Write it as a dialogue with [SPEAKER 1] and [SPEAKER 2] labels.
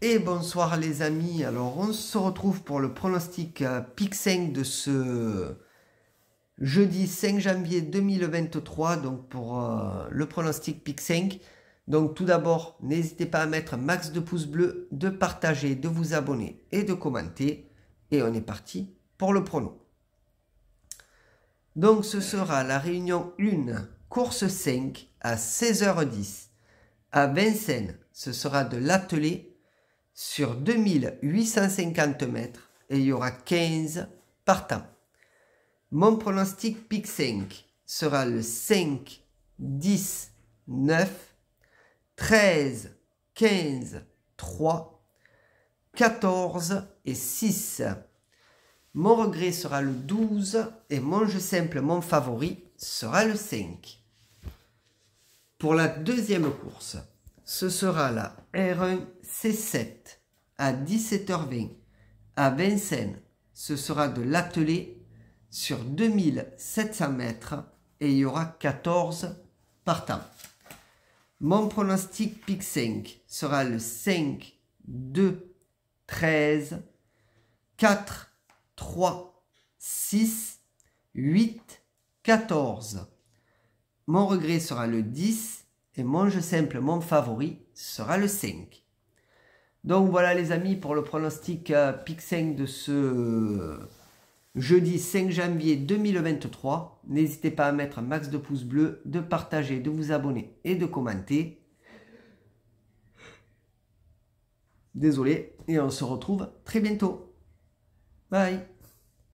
[SPEAKER 1] Et, bonsoir les amis, alors on se retrouve pour le pronostic euh, PIC 5 de ce jeudi 5 janvier 2023, donc pour euh, le pronostic PIC 5. Donc tout d'abord, n'hésitez pas à mettre max de pouces bleus, de partager, de vous abonner et de commenter. Et on est parti pour le prono. Donc ce sera la réunion 1, course 5 à 16h10 à Vincennes ce sera de l'atelier sur 2850 mètres et il y aura 15 partants. Mon pronostic pic 5 sera le 5, 10, 9, 13, 15, 3, 14 et 6. Mon regret sera le 12 et mon jeu simple, mon favori, sera le 5. Pour la deuxième course, ce sera la R1C7 à 17h20 à Vincennes. Ce sera de l'atelier sur 2700 mètres et il y aura 14 partants. Mon pronostic pic 5 sera le 5, 2, 13, 4, 3, 6, 8, 14. Mon regret sera le 10, et mon jeu simple, mon favori, sera le 5. Donc voilà les amis pour le pronostic euh, PIC 5 de ce euh, jeudi 5 janvier 2023. N'hésitez pas à mettre un max de pouces bleus, de partager, de vous abonner et de commenter. Désolé, et on se retrouve très bientôt. Bye